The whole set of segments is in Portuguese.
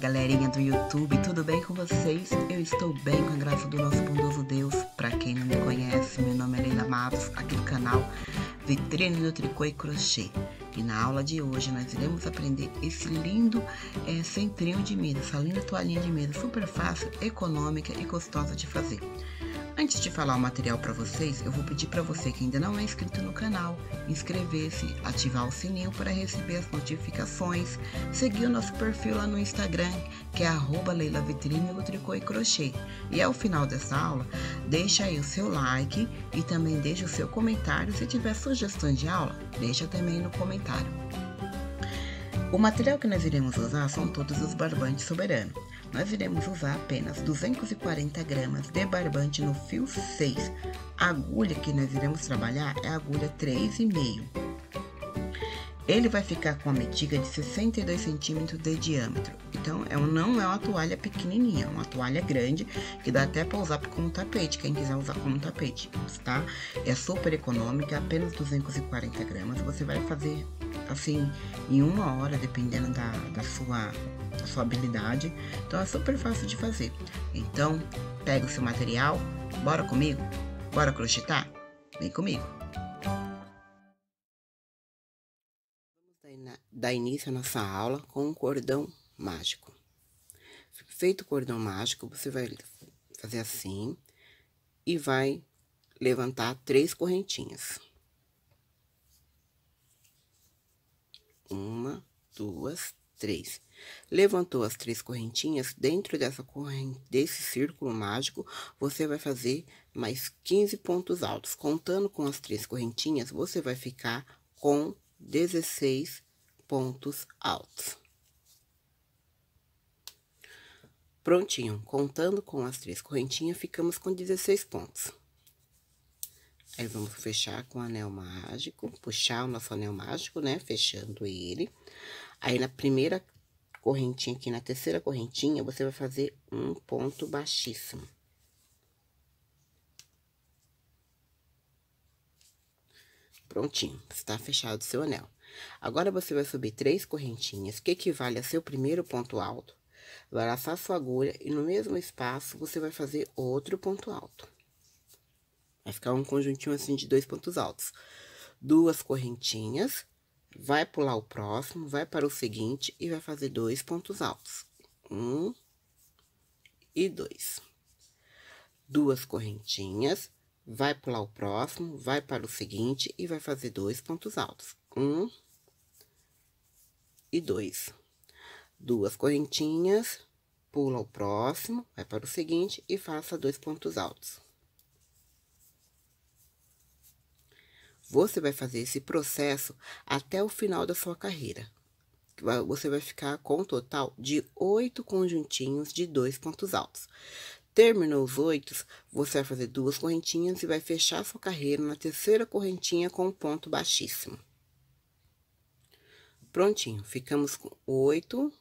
galerinha do YouTube, tudo bem com vocês? Eu estou bem com a graça do nosso bondoso Deus. Para quem não me conhece, meu nome é Leila Matos, aqui do canal Vitrine do Tricô e Crochê. E na aula de hoje nós iremos aprender esse lindo é, centrinho de mesa, essa linda toalhinha de mesa, super fácil, econômica e gostosa de fazer. Antes de falar o material para vocês, eu vou pedir para você que ainda não é inscrito no canal, inscrever-se, ativar o sininho para receber as notificações, seguir o nosso perfil lá no Instagram, que é arroba Tricô e Crochê. E ao final dessa aula, deixa aí o seu like e também deixa o seu comentário. Se tiver sugestões de aula, deixa também no comentário. O material que nós iremos usar são todos os barbantes soberanos nós iremos usar apenas 240 gramas de barbante no fio 6. A agulha que nós iremos trabalhar é a agulha 3,5. Ele vai ficar com a metiga de 62 centímetros de diâmetro. Então, é não é uma toalha pequenininha, é uma toalha grande que dá até para usar como tapete, quem quiser usar como tapete, tá? É super econômica, apenas 240 gramas. Você vai fazer assim em uma hora, dependendo da, da sua sua habilidade. Então é super fácil de fazer. Então, pega o seu material, bora comigo? Bora crochetar? Vem comigo! Vamos dar início à nossa aula com um cordão mágico. Feito o cordão mágico, você vai fazer assim e vai levantar três correntinhas. Uma, duas, três. Levantou as três correntinhas, dentro dessa corrente, desse círculo mágico, você vai fazer mais 15 pontos altos. Contando com as três correntinhas, você vai ficar com 16 pontos altos. Prontinho, contando com as três correntinhas, ficamos com 16 pontos. Aí, vamos fechar com o anel mágico, puxar o nosso anel mágico, né? Fechando ele. Aí, na primeira correntinha aqui, na terceira correntinha, você vai fazer um ponto baixíssimo. Prontinho, está fechado o seu anel. Agora, você vai subir três correntinhas, que equivale a seu primeiro ponto alto. Vai laçar sua agulha e no mesmo espaço, você vai fazer outro ponto alto. Vai ficar um conjuntinho assim de dois pontos altos. Duas correntinhas, vai pular o próximo, vai para o seguinte e vai fazer dois pontos altos. Um e dois. Duas correntinhas, vai pular o próximo, vai para o seguinte e vai fazer dois pontos altos. Um e dois. Duas correntinhas, pula o próximo, vai para o seguinte e faça dois pontos altos. Você vai fazer esse processo até o final da sua carreira. Você vai ficar com um total de oito conjuntinhos de dois pontos altos. Terminou os oito, você vai fazer duas correntinhas e vai fechar sua carreira na terceira correntinha com um ponto baixíssimo. Prontinho, ficamos com oito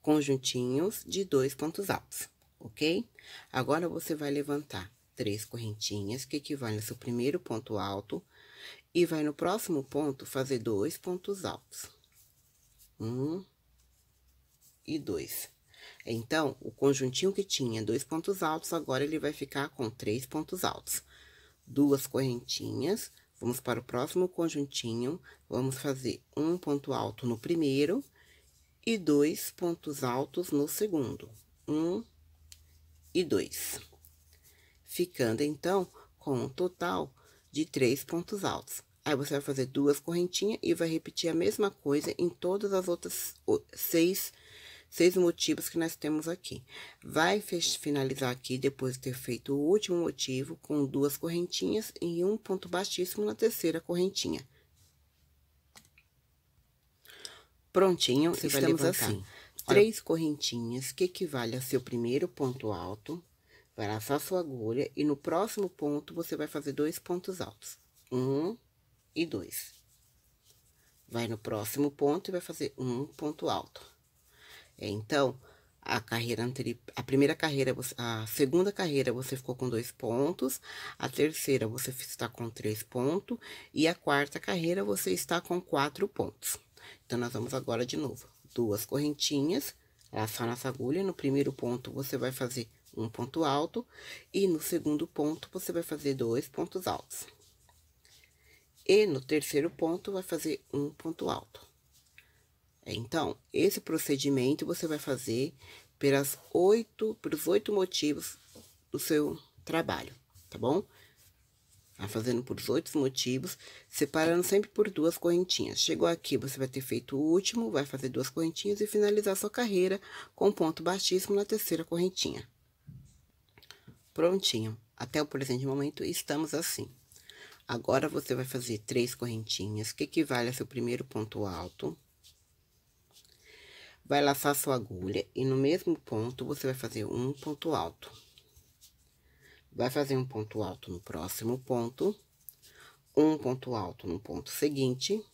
conjuntinhos de dois pontos altos, ok? Agora, você vai levantar três correntinhas, que equivale ao seu primeiro ponto alto, e vai no próximo ponto fazer dois pontos altos. Um e dois. Então, o conjuntinho que tinha dois pontos altos, agora ele vai ficar com três pontos altos. Duas correntinhas, vamos para o próximo conjuntinho, vamos fazer um ponto alto no primeiro e dois pontos altos no segundo. Um e dois. Ficando, então, com um total de três pontos altos. Aí você vai fazer duas correntinhas e vai repetir a mesma coisa em todas as outras seis, seis motivos que nós temos aqui. Vai finalizar aqui depois de ter feito o último motivo com duas correntinhas e um ponto baixíssimo na terceira correntinha. Prontinho, você estamos assim. Três correntinhas que equivale a seu primeiro ponto alto Vai laçar sua agulha e no próximo ponto, você vai fazer dois pontos altos. Um e dois. Vai no próximo ponto e vai fazer um ponto alto. É, então, a carreira anterior, a primeira carreira, a segunda carreira você ficou com dois pontos, a terceira você está com três pontos e a quarta carreira você está com quatro pontos. Então, nós vamos agora de novo, duas correntinhas, laçar nossa agulha, no primeiro ponto você vai fazer um ponto alto, e no segundo ponto, você vai fazer dois pontos altos. E no terceiro ponto, vai fazer um ponto alto. Então, esse procedimento você vai fazer pelas oito, pelos oito motivos do seu trabalho, tá bom? Tá fazendo por oito motivos, separando sempre por duas correntinhas. Chegou aqui, você vai ter feito o último, vai fazer duas correntinhas e finalizar sua carreira com ponto baixíssimo na terceira correntinha. Prontinho. Até o presente momento, estamos assim. Agora, você vai fazer três correntinhas, que equivale a seu primeiro ponto alto. Vai laçar sua agulha e no mesmo ponto, você vai fazer um ponto alto. Vai fazer um ponto alto no próximo ponto, um ponto alto no ponto seguinte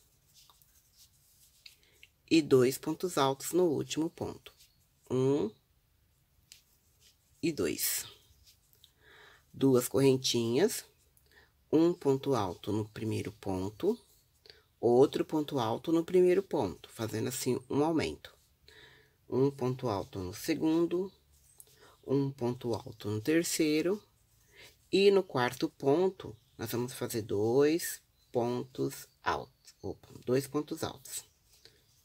e dois pontos altos no último ponto. Um e dois duas correntinhas, um ponto alto no primeiro ponto, outro ponto alto no primeiro ponto, fazendo assim um aumento. Um ponto alto no segundo, um ponto alto no terceiro, e no quarto ponto, nós vamos fazer dois pontos altos, opa, dois pontos altos.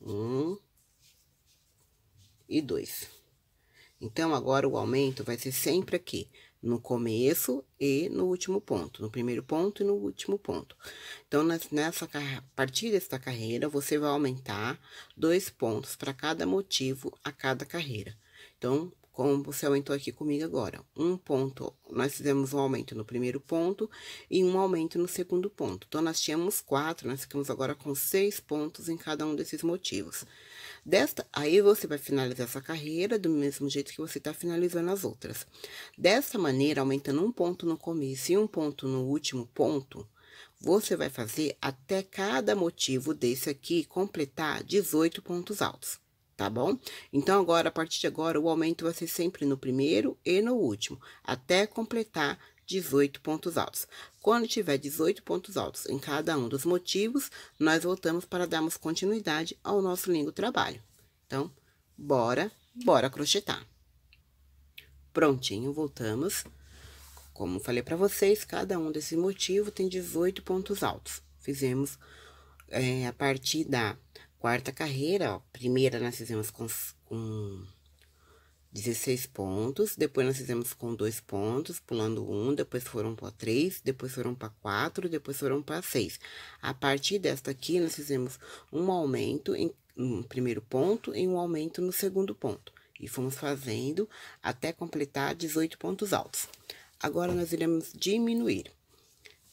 Um e dois. Então, agora, o aumento vai ser sempre aqui no começo e no último ponto, no primeiro ponto e no último ponto. Então, nessa a partir desta carreira, você vai aumentar dois pontos para cada motivo a cada carreira. Então, como você aumentou aqui comigo agora, um ponto, nós fizemos um aumento no primeiro ponto e um aumento no segundo ponto. Então, nós tínhamos quatro, nós ficamos agora com seis pontos em cada um desses motivos. Desta, aí você vai finalizar essa carreira do mesmo jeito que você está finalizando as outras. Dessa maneira, aumentando um ponto no começo e um ponto no último ponto, você vai fazer até cada motivo desse aqui completar 18 pontos altos, tá bom? Então, agora, a partir de agora, o aumento vai ser sempre no primeiro e no último, até completar 18 pontos altos. Quando tiver 18 pontos altos em cada um dos motivos, nós voltamos para darmos continuidade ao nosso lindo trabalho. Então, bora, bora crochetar. Prontinho, voltamos. Como falei para vocês, cada um desses motivos tem 18 pontos altos. Fizemos é, a partir da quarta carreira, ó, primeira nós fizemos com, com 16 pontos, depois nós fizemos com dois pontos, pulando um, depois foram para três, depois foram para quatro, depois foram para seis. A partir desta aqui, nós fizemos um aumento em um primeiro ponto e um aumento no segundo ponto. E fomos fazendo até completar 18 pontos altos. Agora, nós iremos diminuir.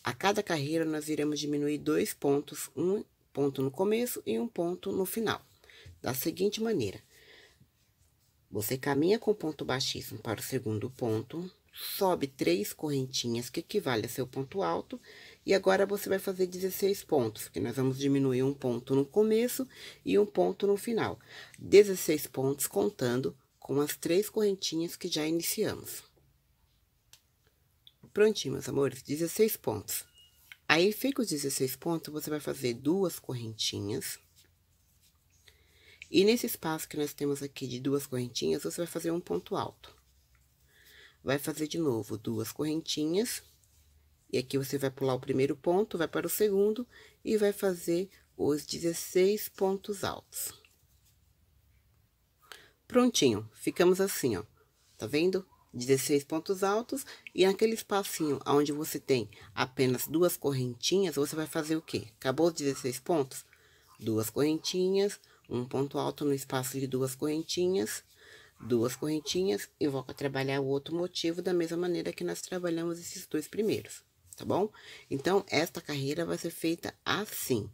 A cada carreira, nós iremos diminuir dois pontos, um ponto no começo e um ponto no final. Da seguinte maneira, você caminha com ponto baixíssimo para o segundo ponto, sobe três correntinhas, que equivale a seu ponto alto, e agora você vai fazer 16 pontos, que nós vamos diminuir um ponto no começo e um ponto no final. 16 pontos contando com as três correntinhas que já iniciamos. Prontinho, meus amores, 16 pontos. Aí, fica os 16 pontos, você vai fazer duas correntinhas e nesse espaço que nós temos aqui de duas correntinhas, você vai fazer um ponto alto. Vai fazer de novo duas correntinhas, e aqui você vai pular o primeiro ponto, vai para o segundo, e vai fazer os 16 pontos altos. Prontinho, ficamos assim, ó. Tá vendo? 16 pontos altos, e naquele espacinho onde você tem apenas duas correntinhas, você vai fazer o quê? Acabou os 16 pontos? Duas correntinhas um ponto alto no espaço de duas correntinhas, duas correntinhas, e vou trabalhar o outro motivo da mesma maneira que nós trabalhamos esses dois primeiros, tá bom? Então, esta carreira vai ser feita assim.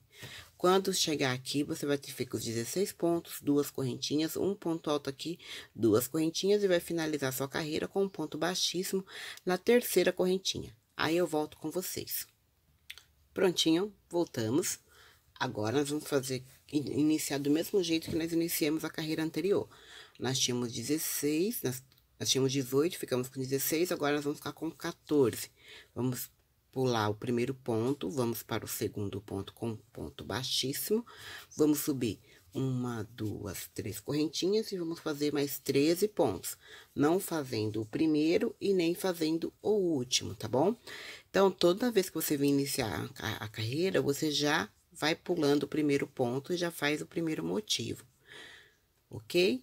Quando chegar aqui, você vai ter feito os 16 pontos, duas correntinhas, um ponto alto aqui, duas correntinhas, e vai finalizar sua carreira com um ponto baixíssimo na terceira correntinha. Aí, eu volto com vocês. Prontinho, voltamos. Agora, nós vamos fazer iniciar do mesmo jeito que nós iniciamos a carreira anterior. Nós tínhamos 16, nós, nós tínhamos 18, ficamos com 16, agora nós vamos ficar com 14. Vamos pular o primeiro ponto, vamos para o segundo ponto com ponto baixíssimo. Vamos subir uma, duas, três correntinhas e vamos fazer mais 13 pontos. Não fazendo o primeiro e nem fazendo o último, tá bom? Então, toda vez que você vir iniciar a carreira, você já vai pulando o primeiro ponto e já faz o primeiro motivo, ok?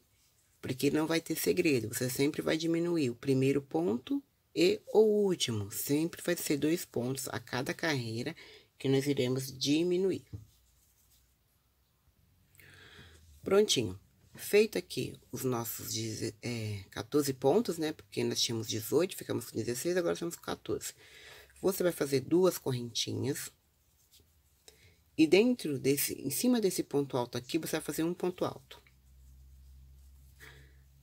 Porque não vai ter segredo, você sempre vai diminuir o primeiro ponto e o último. Sempre vai ser dois pontos a cada carreira que nós iremos diminuir. Prontinho. Feito aqui os nossos é, 14 pontos, né? Porque nós tínhamos 18, ficamos com 16, agora temos 14. Você vai fazer duas correntinhas e dentro desse, em cima desse ponto alto aqui, você vai fazer um ponto alto.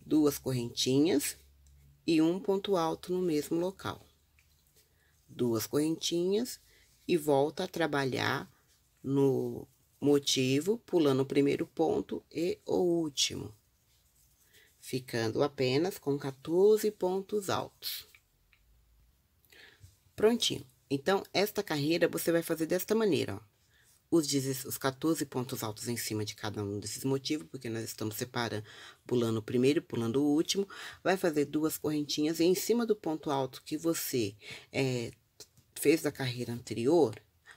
Duas correntinhas e um ponto alto no mesmo local. Duas correntinhas e volta a trabalhar no motivo, pulando o primeiro ponto e o último. Ficando apenas com 14 pontos altos. Prontinho. Então, esta carreira você vai fazer desta maneira, ó os, os 14 pontos altos em cima de cada um desses motivos, porque nós estamos separando, pulando o primeiro, pulando o último, vai fazer duas correntinhas e em cima do ponto alto que você é, fez da carreira anterior,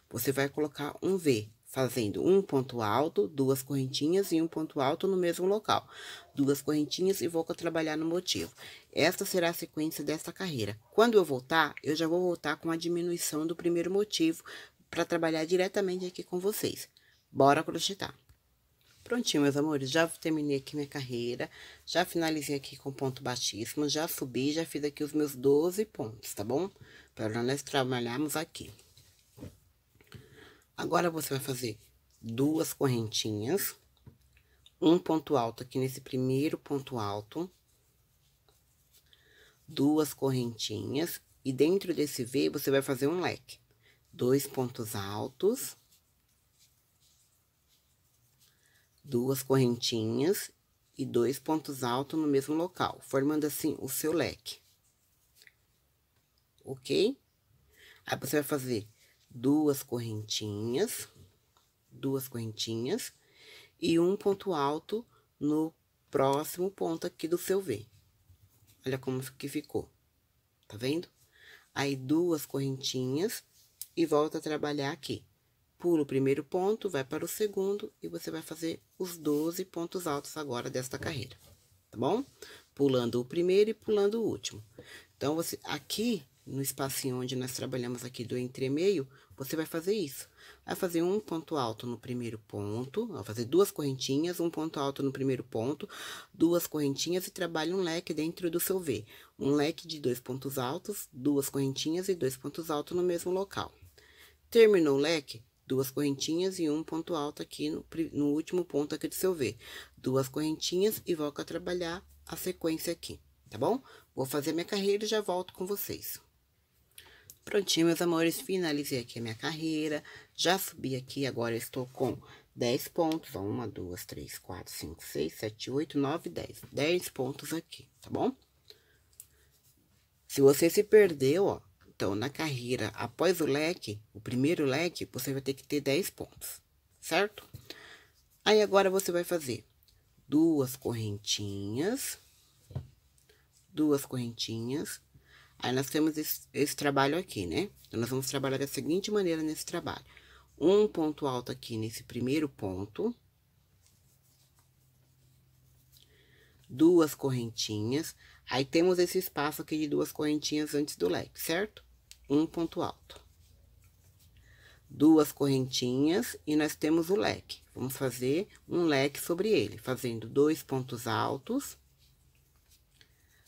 você vai colocar um V, fazendo um ponto alto, duas correntinhas e um ponto alto no mesmo local. Duas correntinhas e vou trabalhar no motivo. Esta será a sequência desta carreira. Quando eu voltar, eu já vou voltar com a diminuição do primeiro motivo para trabalhar diretamente aqui com vocês. Bora crochetar! Prontinho, meus amores, já terminei aqui minha carreira, já finalizei aqui com ponto baixíssimo, já subi, já fiz aqui os meus 12 pontos, tá bom? Para nós trabalharmos aqui. Agora, você vai fazer duas correntinhas, um ponto alto aqui nesse primeiro ponto alto, duas correntinhas, e dentro desse V, você vai fazer um leque dois pontos altos, duas correntinhas e dois pontos altos no mesmo local, formando assim o seu leque. Ok? Aí você vai fazer duas correntinhas, duas correntinhas e um ponto alto no próximo ponto aqui do seu V. Olha como que ficou, tá vendo? Aí, duas correntinhas e volta a trabalhar aqui. Pula o primeiro ponto, vai para o segundo e você vai fazer os 12 pontos altos agora desta carreira, tá bom? Pulando o primeiro e pulando o último. Então, você aqui no espacinho onde nós trabalhamos aqui do entremeio, você vai fazer isso. Vai fazer um ponto alto no primeiro ponto, vai fazer duas correntinhas, um ponto alto no primeiro ponto, duas correntinhas e trabalha um leque dentro do seu V. Um leque de dois pontos altos, duas correntinhas e dois pontos altos no mesmo local. Terminou o leque, duas correntinhas e um ponto alto aqui no, no último ponto aqui do seu V. Duas correntinhas e volto a trabalhar a sequência aqui, tá bom? Vou fazer minha carreira e já volto com vocês. Prontinho, meus amores, finalizei aqui a minha carreira, já subi aqui, agora estou com 10 pontos, ó, 1, 2, 3, 4, 5, 6, 7, 8, 9, 10, 10 pontos aqui, tá bom? Se você se perdeu, ó, então, na carreira após o leque, o primeiro leque, você vai ter que ter 10 pontos, certo? Aí, agora, você vai fazer duas correntinhas, duas correntinhas. Aí, nós temos esse, esse trabalho aqui, né? Então, nós vamos trabalhar da seguinte maneira nesse trabalho. Um ponto alto aqui nesse primeiro ponto, duas correntinhas. Aí, temos esse espaço aqui de duas correntinhas antes do leque, certo? um ponto alto. Duas correntinhas e nós temos o leque. Vamos fazer um leque sobre ele, fazendo dois pontos altos,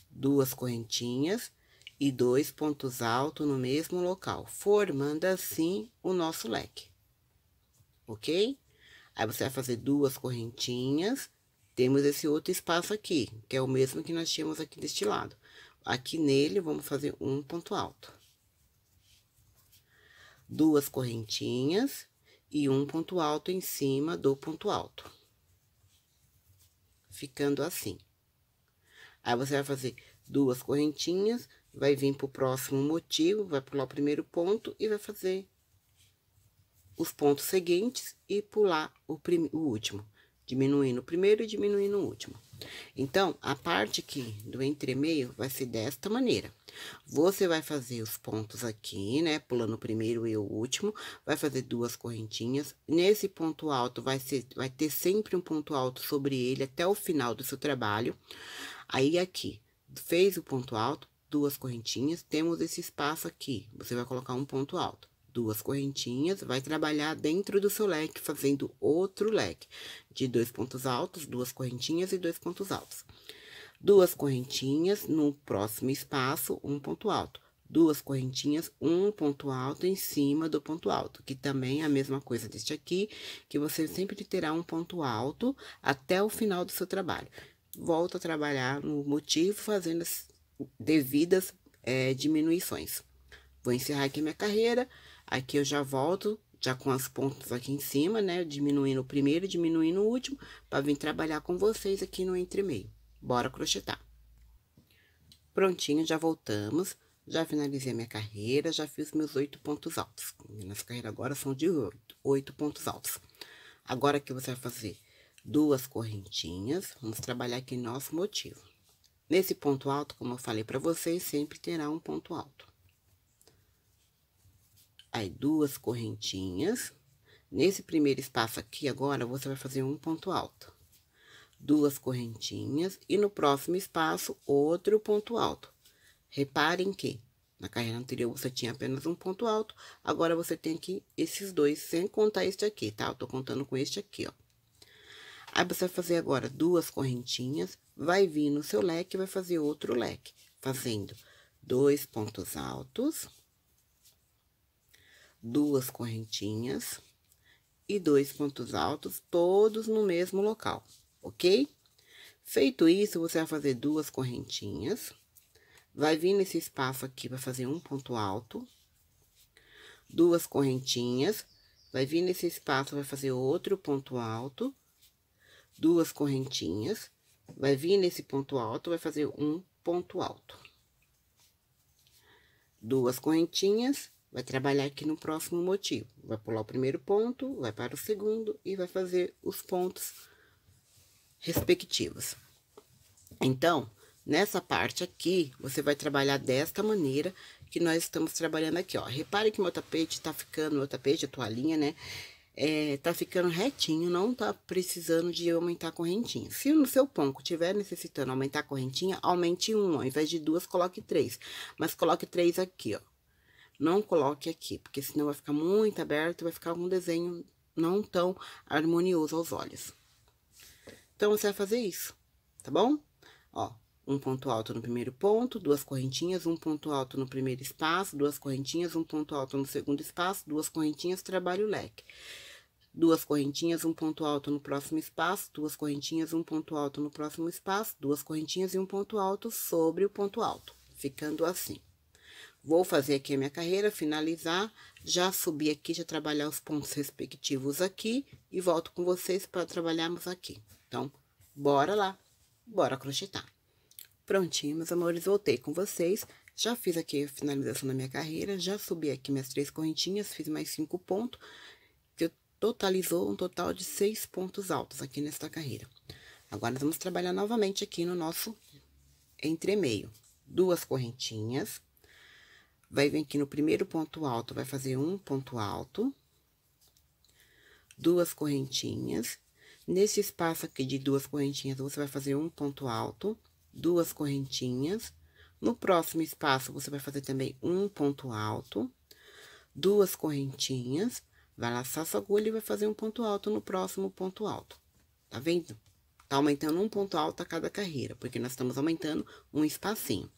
duas correntinhas e dois pontos altos no mesmo local, formando assim o nosso leque, ok? Aí, você vai fazer duas correntinhas, temos esse outro espaço aqui, que é o mesmo que nós tínhamos aqui deste lado. Aqui nele, vamos fazer um ponto alto duas correntinhas e um ponto alto em cima do ponto alto. Ficando assim. Aí, você vai fazer duas correntinhas, vai vir pro próximo motivo, vai pular o primeiro ponto e vai fazer os pontos seguintes e pular o, o último diminuindo o primeiro e diminuindo o último. Então, a parte aqui do entremeio vai ser desta maneira. Você vai fazer os pontos aqui, né? Pulando o primeiro e o último, vai fazer duas correntinhas. Nesse ponto alto, vai, ser, vai ter sempre um ponto alto sobre ele até o final do seu trabalho. Aí, aqui, fez o ponto alto, duas correntinhas, temos esse espaço aqui. Você vai colocar um ponto alto duas correntinhas, vai trabalhar dentro do seu leque, fazendo outro leque de dois pontos altos, duas correntinhas e dois pontos altos. Duas correntinhas no próximo espaço, um ponto alto. Duas correntinhas, um ponto alto em cima do ponto alto, que também é a mesma coisa deste aqui, que você sempre terá um ponto alto até o final do seu trabalho. Volta a trabalhar no motivo, fazendo as devidas é, diminuições. Vou encerrar aqui minha carreira. Aqui eu já volto, já com as pontas aqui em cima, né? Diminuindo o primeiro, diminuindo o último, para vir trabalhar com vocês aqui no entremeio. Bora crochetar. Prontinho, já voltamos. Já finalizei minha carreira, já fiz meus oito pontos altos. Minhas carreiras agora são de oito, oito pontos altos. Agora que você vai fazer duas correntinhas, vamos trabalhar aqui nosso motivo. Nesse ponto alto, como eu falei para vocês, sempre terá um ponto alto aí duas correntinhas. Nesse primeiro espaço aqui, agora, você vai fazer um ponto alto. Duas correntinhas e no próximo espaço, outro ponto alto. Reparem que na carreira anterior você tinha apenas um ponto alto, agora você tem aqui esses dois, sem contar este aqui, tá? Eu tô contando com este aqui, ó. Aí, você vai fazer agora duas correntinhas, vai vir no seu leque, vai fazer outro leque, fazendo dois pontos altos duas correntinhas e dois pontos altos, todos no mesmo local, ok? Feito isso, você vai fazer duas correntinhas, vai vir nesse espaço aqui, para fazer um ponto alto, duas correntinhas, vai vir nesse espaço, vai fazer outro ponto alto, duas correntinhas, vai vir nesse ponto alto, vai fazer um ponto alto. Duas correntinhas, Vai trabalhar aqui no próximo motivo. Vai pular o primeiro ponto, vai para o segundo e vai fazer os pontos respectivos. Então, nessa parte aqui, você vai trabalhar desta maneira que nós estamos trabalhando aqui, ó. Repare que meu tapete tá ficando, meu tapete, a toalhinha, né? É, tá ficando retinho, não tá precisando de aumentar a correntinha. Se no seu ponto. tiver necessitando aumentar a correntinha, aumente um, ao invés de duas, coloque três. Mas coloque três aqui, ó não coloque aqui, porque senão vai ficar muito aberto, vai ficar um desenho não tão harmonioso aos olhos. Então, você vai fazer isso, tá bom? Ó, um ponto alto no primeiro ponto, duas correntinhas, um ponto alto no primeiro espaço, duas correntinhas, um ponto alto no segundo espaço, duas correntinhas, trabalho leque. Duas correntinhas, um ponto alto no próximo espaço, duas correntinhas, um ponto alto no próximo espaço, duas correntinhas e um ponto alto sobre o ponto alto, ficando assim. Vou fazer aqui a minha carreira, finalizar, já subir aqui, já trabalhar os pontos respectivos aqui e volto com vocês para trabalharmos aqui. Então, bora lá, bora crochetar. Prontinho, meus amores, voltei com vocês. Já fiz aqui a finalização da minha carreira, já subi aqui minhas três correntinhas, fiz mais cinco pontos, que totalizou um total de seis pontos altos aqui nesta carreira. Agora, nós vamos trabalhar novamente aqui no nosso entremeio. Duas correntinhas, vai vir aqui no primeiro ponto alto, vai fazer um ponto alto, duas correntinhas. Nesse espaço aqui de duas correntinhas, você vai fazer um ponto alto, duas correntinhas. No próximo espaço, você vai fazer também um ponto alto, duas correntinhas. Vai laçar sua agulha e vai fazer um ponto alto no próximo ponto alto. Tá vendo? Tá aumentando um ponto alto a cada carreira, porque nós estamos aumentando um espacinho.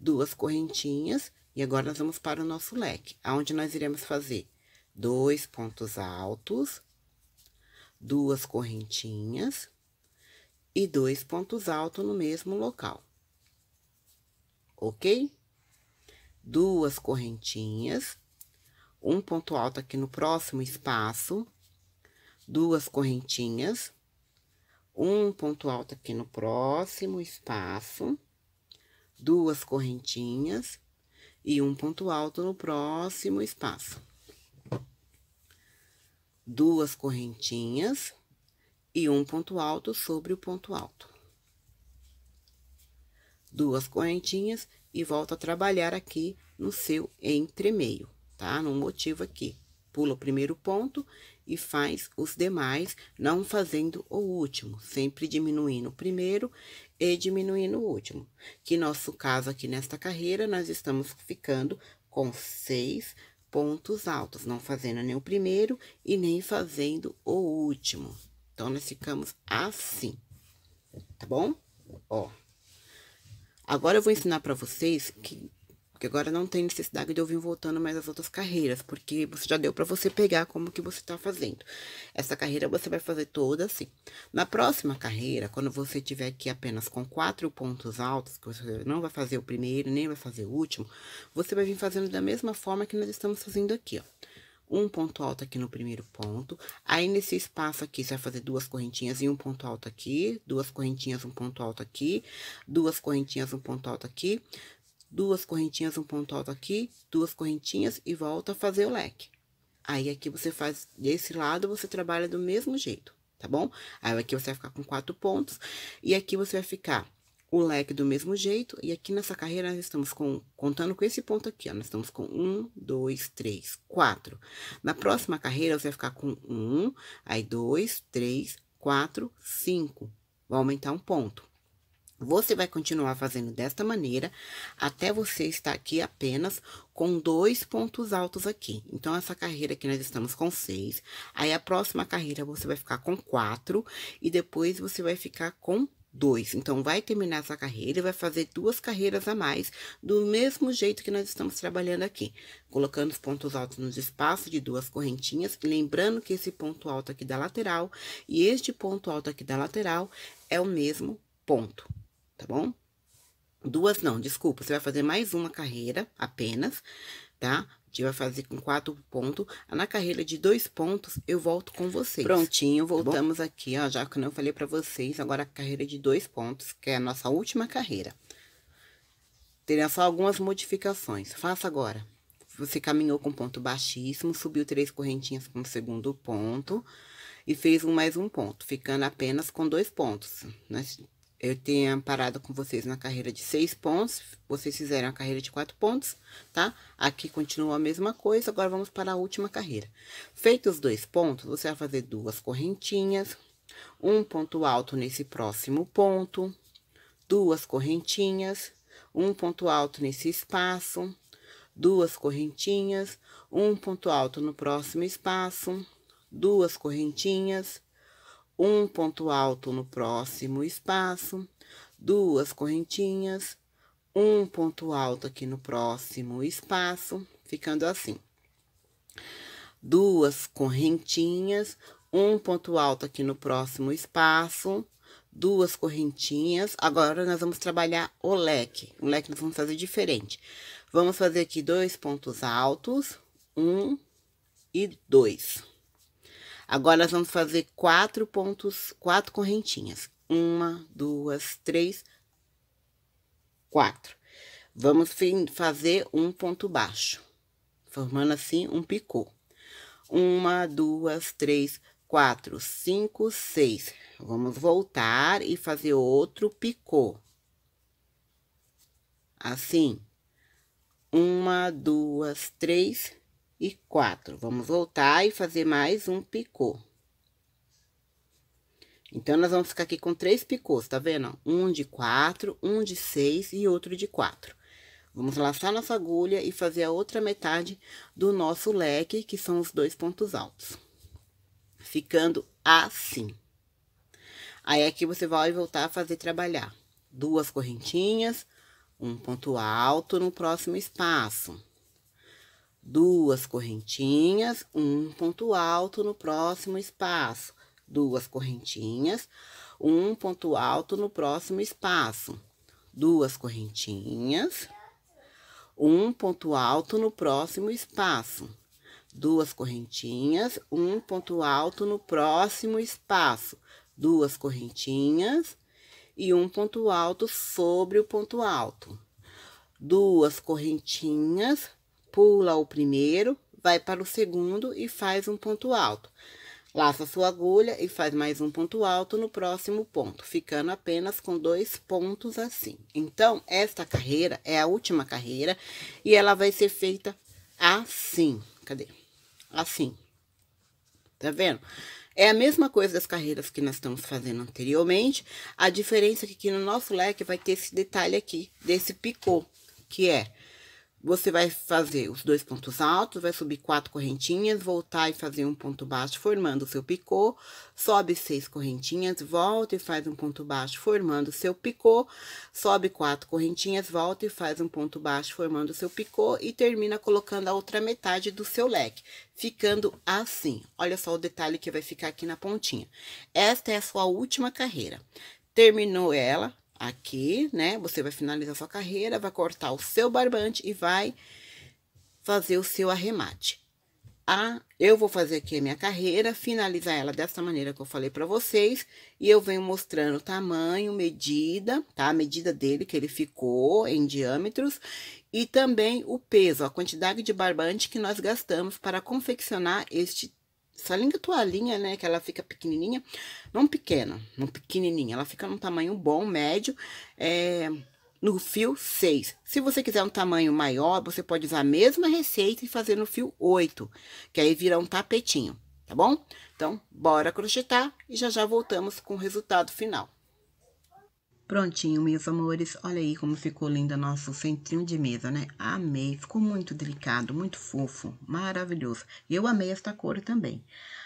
Duas correntinhas, e agora nós vamos para o nosso leque, onde nós iremos fazer dois pontos altos, duas correntinhas e dois pontos altos no mesmo local. Ok? Duas correntinhas, um ponto alto aqui no próximo espaço, duas correntinhas, um ponto alto aqui no próximo espaço, duas correntinhas e um ponto alto no próximo espaço. Duas correntinhas e um ponto alto sobre o ponto alto. Duas correntinhas e volta a trabalhar aqui no seu entremeio, tá? No motivo aqui. Pula o primeiro ponto e faz os demais, não fazendo o último, sempre diminuindo o primeiro e diminuindo o último. Que nosso caso aqui nesta carreira, nós estamos ficando com seis pontos altos, não fazendo nem o primeiro e nem fazendo o último. Então, nós ficamos assim, tá bom? Ó. Agora, eu vou ensinar para vocês que que agora não tem necessidade de eu vir voltando mais as outras carreiras, porque você já deu para você pegar como que você está fazendo. Essa carreira você vai fazer toda assim. Na próxima carreira, quando você tiver aqui apenas com quatro pontos altos, que você não vai fazer o primeiro, nem vai fazer o último, você vai vir fazendo da mesma forma que nós estamos fazendo aqui, ó um ponto alto aqui no primeiro ponto. Aí, nesse espaço aqui, você vai fazer duas correntinhas e um ponto alto aqui, duas correntinhas, um ponto alto aqui, duas correntinhas, um ponto alto aqui, duas correntinhas, um ponto alto aqui, duas correntinhas e volta a fazer o leque. Aí, aqui você faz desse lado, você trabalha do mesmo jeito, tá bom? Aí, aqui você vai ficar com quatro pontos, e aqui você vai ficar o leque do mesmo jeito, e aqui nessa carreira nós estamos com, contando com esse ponto aqui, ó, nós estamos com um, dois, três, quatro. Na próxima carreira, você vai ficar com um, aí dois, três, quatro, cinco. Vai aumentar um ponto. Você vai continuar fazendo desta maneira até você estar aqui apenas com dois pontos altos aqui. Então, essa carreira aqui nós estamos com seis. Aí, a próxima carreira você vai ficar com quatro e depois você vai ficar com dois. Então, vai terminar essa carreira e vai fazer duas carreiras a mais do mesmo jeito que nós estamos trabalhando aqui. Colocando os pontos altos nos espaços de duas correntinhas. Lembrando que esse ponto alto aqui da lateral e este ponto alto aqui da lateral é o mesmo ponto tá bom? Duas não, desculpa, você vai fazer mais uma carreira apenas, tá? gente vai fazer com quatro pontos. Na carreira de dois pontos, eu volto com vocês. Prontinho, tá voltamos tá aqui, ó. Já que eu falei pra vocês, agora a carreira de dois pontos, que é a nossa última carreira. Teria só algumas modificações. Faça agora. Você caminhou com ponto baixíssimo, subiu três correntinhas com o segundo ponto e fez um mais um ponto, ficando apenas com dois pontos, né? eu tenha parado com vocês na carreira de seis pontos, vocês fizeram a carreira de quatro pontos, tá? Aqui continua a mesma coisa, agora vamos para a última carreira. Feitos os dois pontos, você vai fazer duas correntinhas, um ponto alto nesse próximo ponto, duas correntinhas, um ponto alto nesse espaço, duas correntinhas, um ponto alto no próximo espaço, duas correntinhas, um ponto alto no próximo espaço, duas correntinhas, um ponto alto aqui no próximo espaço, ficando assim. Duas correntinhas, um ponto alto aqui no próximo espaço, duas correntinhas. Agora, nós vamos trabalhar o leque. O leque nós vamos fazer diferente. Vamos fazer aqui dois pontos altos, um e dois. Agora nós vamos fazer quatro pontos, quatro correntinhas. Uma, duas, três, quatro. Vamos fazer um ponto baixo, formando assim um picô. Uma, duas, três, quatro, cinco, seis. Vamos voltar e fazer outro picô. Assim. Uma, duas, três, e quatro. Vamos voltar e fazer mais um picô. Então, nós vamos ficar aqui com três picôs, tá vendo? Um de quatro, um de seis e outro de quatro. Vamos laçar nossa agulha e fazer a outra metade do nosso leque, que são os dois pontos altos. Ficando assim. Aí, aqui você vai voltar a fazer trabalhar. Duas correntinhas, um ponto alto no próximo espaço duas correntinhas, um ponto alto no próximo espaço, duas correntinhas, um ponto alto no próximo espaço, duas correntinhas, um ponto alto no próximo espaço, duas correntinhas, um ponto alto no próximo espaço, duas correntinhas e um ponto alto sobre o ponto alto, duas correntinhas pula o primeiro, vai para o segundo e faz um ponto alto. Laça sua agulha e faz mais um ponto alto no próximo ponto, ficando apenas com dois pontos assim. Então, esta carreira é a última carreira e ela vai ser feita assim. Cadê? Assim. Tá vendo? É a mesma coisa das carreiras que nós estamos fazendo anteriormente. A diferença é que aqui no nosso leque vai ter esse detalhe aqui, desse picô, que é você vai fazer os dois pontos altos, vai subir quatro correntinhas, voltar e fazer um ponto baixo formando o seu picô, sobe seis correntinhas, volta e faz um ponto baixo formando o seu picô, sobe quatro correntinhas, volta e faz um ponto baixo formando o seu picô e termina colocando a outra metade do seu leque, ficando assim. Olha só o detalhe que vai ficar aqui na pontinha. Esta é a sua última carreira. Terminou ela, Aqui, né, você vai finalizar sua carreira, vai cortar o seu barbante e vai fazer o seu arremate. Ah, eu vou fazer aqui a minha carreira, finalizar ela dessa maneira que eu falei pra vocês. E eu venho mostrando tamanho, medida, tá? A medida dele que ele ficou em diâmetros. E também o peso, a quantidade de barbante que nós gastamos para confeccionar este essa linda toalhinha, né, que ela fica pequenininha, não pequena, não pequenininha, ela fica num tamanho bom, médio, é, no fio 6. Se você quiser um tamanho maior, você pode usar a mesma receita e fazer no fio 8, que aí virá um tapetinho, tá bom? Então, bora crochetar e já já voltamos com o resultado final. Prontinho, meus amores. Olha aí como ficou lindo nosso centrinho de mesa, né? Amei. Ficou muito delicado, muito fofo, maravilhoso. E eu amei esta cor também.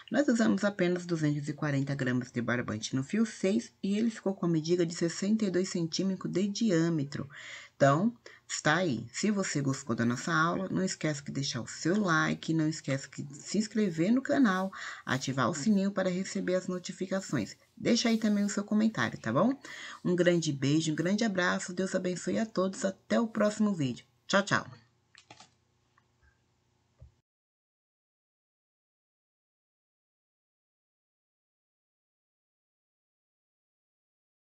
Nós usamos apenas 240 gramas de barbante no fio 6 e ele ficou com a medida de 62 centímetros de diâmetro. Então, está aí. Se você gostou da nossa aula, não esquece de deixar o seu like, não esquece de se inscrever no canal, ativar o sininho para receber as notificações. Deixa aí também o seu comentário, tá bom? Um grande beijo, um grande abraço, Deus abençoe a todos. Até o próximo vídeo. Tchau, tchau!